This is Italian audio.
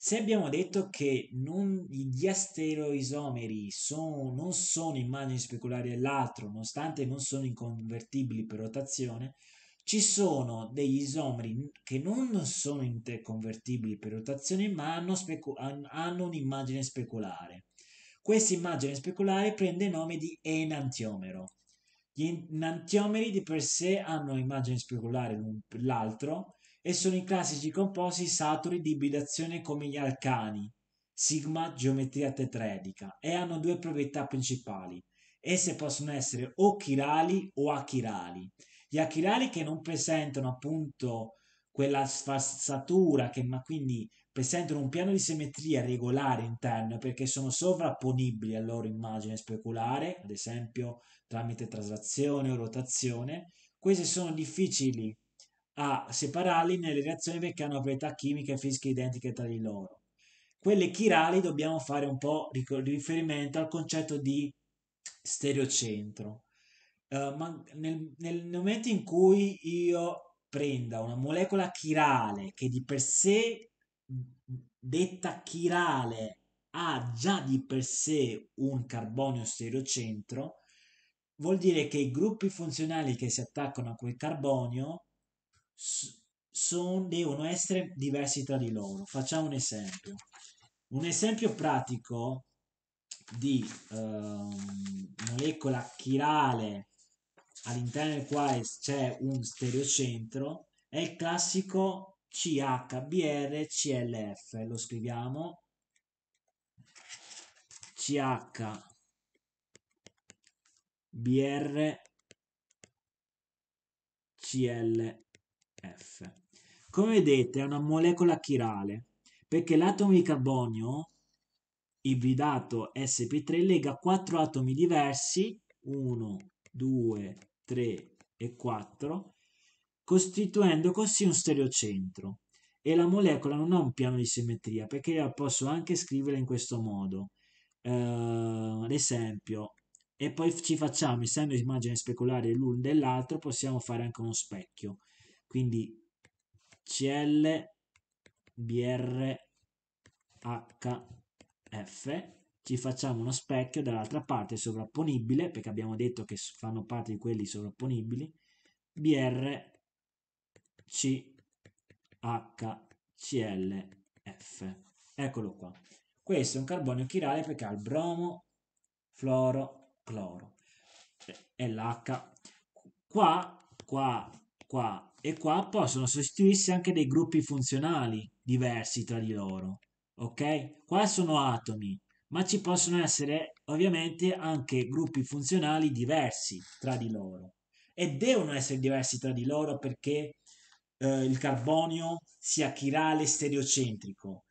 Se abbiamo detto che non, gli asteroisomeri sono, non sono immagini speculari dell'altro, nonostante non sono inconvertibili per rotazione, ci sono degli isomeri che non sono interconvertibili per rotazione, ma hanno, specu- hanno un'immagine speculare. Questa immagine speculare prende il nome di enantiomero. Gli enantiomeri di per sé hanno immagine speculare l'altro, e sono i classici composti saturi di bidazione come gli alcani, sigma geometria tetraedica, e hanno due proprietà principali. Esse possono essere o chirali o achirali. Gli achirali che non presentano appunto quella sfassatura, che, ma quindi presentano un piano di simmetria regolare interno perché sono sovrapponibili alla loro immagine speculare, ad esempio tramite traslazione o rotazione, queste sono difficili a separarli nelle reazioni perché hanno proprietà chimiche e fisiche identiche tra di loro. Quelle chirali dobbiamo fare un po' riferimento al concetto di stereocentro. Uh, ma nel, nel momento in cui io prenda una molecola chirale che di per sé detta chirale ha già di per sé un carbonio stereocentro, vuol dire che i gruppi funzionali che si attaccano a quel carbonio son, devono essere diversi tra di loro. Facciamo un esempio. Un esempio pratico di um, molecola chirale all'interno del quale c'è un stereocentro è il classico CHBRCLF. Lo scriviamo CHBRCLF. F. Come vedete è una molecola chirale, perché l'atomo di carbonio ibridato sp3 lega quattro atomi diversi, 1, 2, 3 e 4, costituendo così un stereocentro. E la molecola non ha un piano di simmetria, perché la posso anche scrivere in questo modo. Uh, ad esempio, e poi ci facciamo, essendo immagine speculare l'un dell'altro, possiamo fare anche uno specchio quindi CL BR BRHF ci facciamo uno specchio dall'altra parte sovrapponibile perché abbiamo detto che fanno parte di quelli sovrapponibili BR C H F eccolo qua questo è un carbonio chirale perché ha il bromo fluoro cloro e l'H qua qua qua e qua possono sostituirsi anche dei gruppi funzionali diversi tra di loro. Ok? Qua sono atomi, ma ci possono essere ovviamente anche gruppi funzionali diversi tra di loro e devono essere diversi tra di loro perché eh, il carbonio sia chirale stereocentrico,